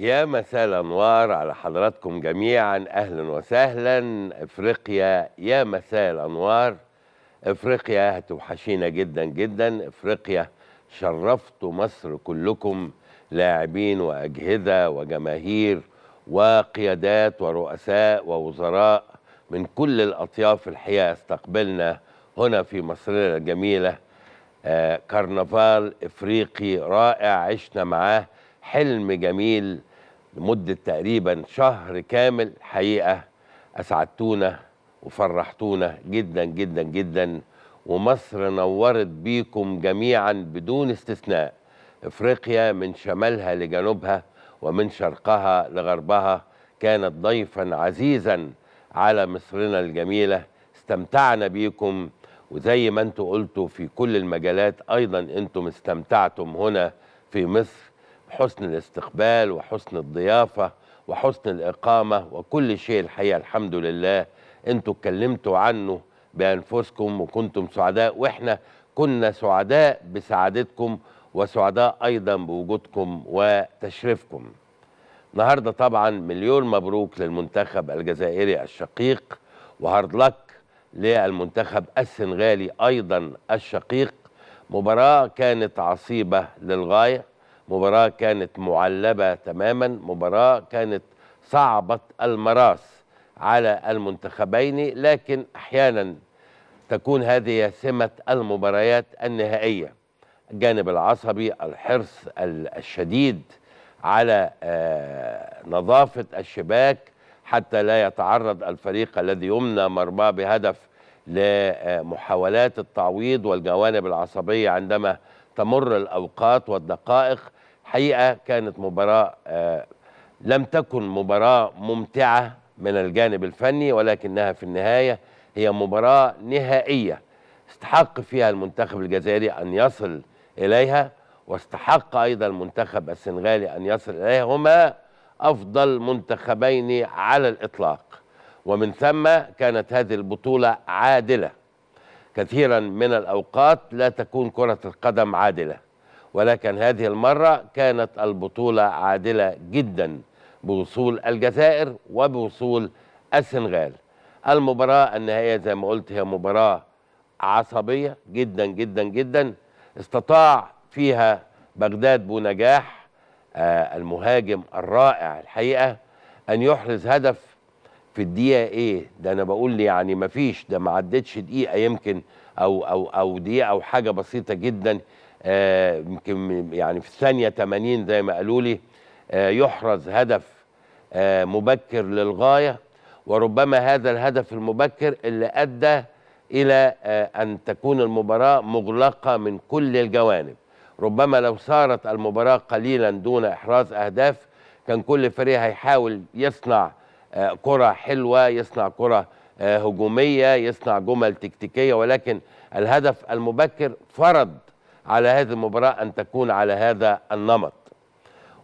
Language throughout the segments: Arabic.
يا مساء الأنوار على حضراتكم جميعا أهلا وسهلا إفريقيا يا مساء الأنوار إفريقيا هتوحشينا جدا جدا إفريقيا شرفتوا مصر كلكم لاعبين وأجهزة وجماهير وقيادات ورؤساء ووزراء من كل الأطياف الحقيقة استقبلنا هنا في مصرنا الجميلة آه، كرنفال إفريقي رائع عشنا معاه حلم جميل لمدة تقريبا شهر كامل حقيقة أسعدتونا وفرحتونا جدا جدا جدا ومصر نورت بيكم جميعا بدون استثناء افريقيا من شمالها لجنوبها ومن شرقها لغربها كانت ضيفا عزيزا على مصرنا الجميله استمتعنا بيكم وزي ما انتوا قلتوا في كل المجالات ايضا انتم استمتعتم هنا في مصر حسن الاستقبال وحسن الضيافة وحسن الإقامة وكل شيء الحقيقة الحمد لله أنتوا اتكلمتوا عنه بأنفسكم وكنتم سعداء وإحنا كنا سعداء بسعادتكم وسعداء أيضا بوجودكم وتشريفكم النهاردة طبعا مليون مبروك للمنتخب الجزائري الشقيق وهارد لك للمنتخب السنغالي أيضا الشقيق مباراة كانت عصيبة للغاية مباراة كانت معلبة تماما مباراة كانت صعبة المراس على المنتخبين لكن أحيانا تكون هذه سمة المباريات النهائية الجانب العصبي الحرص الشديد على آه، نظافة الشباك حتى لا يتعرض الفريق الذي يمنى مرماه بهدف لمحاولات التعويض والجوانب العصبية عندما تمر الأوقات والدقائق حقيقة كانت مباراة آه، لم تكن مباراة ممتعة من الجانب الفني ولكنها في النهاية هي مباراة نهائية استحق فيها المنتخب الجزائري أن يصل إليها واستحق أيضا المنتخب السنغالي أن يصل إليها هما أفضل منتخبين على الإطلاق ومن ثم كانت هذه البطولة عادلة كثيرا من الأوقات لا تكون كرة القدم عادلة ولكن هذه المرة كانت البطولة عادلة جدا بوصول الجزائر وبوصول السنغال المباراة النهائية زي ما قلت هي مباراة عصبية جدا جدا جدا استطاع فيها بغداد بونجاح آه، المهاجم الرائع الحقيقة أن يحرز هدف في الدقيقة إيه ده أنا بقول يعني مفيش ده ما عدتش دقيقة يمكن أو أو أو دقيقة أو حاجة بسيطة جدا آه، يمكن يعني في الثانيه 80 زي ما قالوا لي آه، يحرز هدف آه، مبكر للغايه وربما هذا الهدف المبكر اللي ادى الى ان تكون المباراه مغلقه من كل الجوانب ربما لو صارت المباراه قليلا دون احراز اهداف كان كل فريق هيحاول يصنع كره حلوه يصنع كره هجوميه يصنع جمل تكتيكيه ولكن الهدف المبكر فرض على هذه المباراة أن تكون على هذا النمط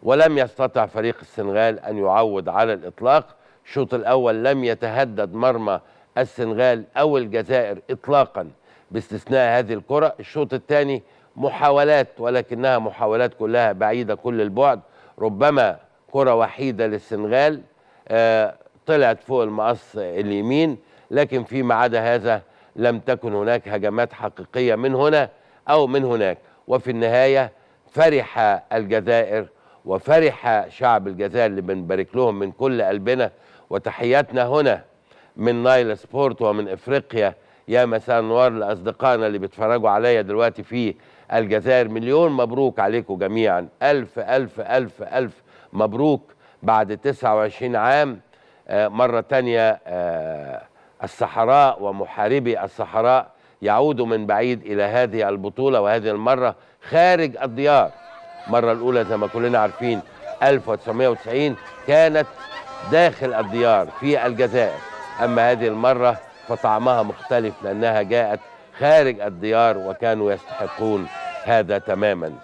ولم يستطع فريق السنغال أن يعود على الإطلاق الشوط الأول لم يتهدد مرمى السنغال أو الجزائر إطلاقا باستثناء هذه الكرة الشوط الثاني محاولات ولكنها محاولات كلها بعيدة كل البعد ربما كرة وحيدة للسنغال آه، طلعت فوق المقص اليمين لكن فيما عدا هذا لم تكن هناك هجمات حقيقية من هنا أو من هناك وفي النهاية فرح الجزائر وفرح شعب الجزائر اللي بنبارك لهم من كل قلبنا وتحياتنا هنا من نايل سبورت ومن افريقيا يا مساء النوار لاصدقائنا اللي بيتفرجوا عليا دلوقتي في الجزائر مليون مبروك عليكم جميعا الف الف الف الف مبروك بعد 29 عام آه، مرة تانية آه، الصحراء ومحاربي الصحراء يعودوا من بعيد إلى هذه البطولة وهذه المرة خارج الديار المرة الأولى زي ما كلنا عارفين 1990 كانت داخل الديار في الجزائر أما هذه المرة فطعمها مختلف لأنها جاءت خارج الديار وكانوا يستحقون هذا تماما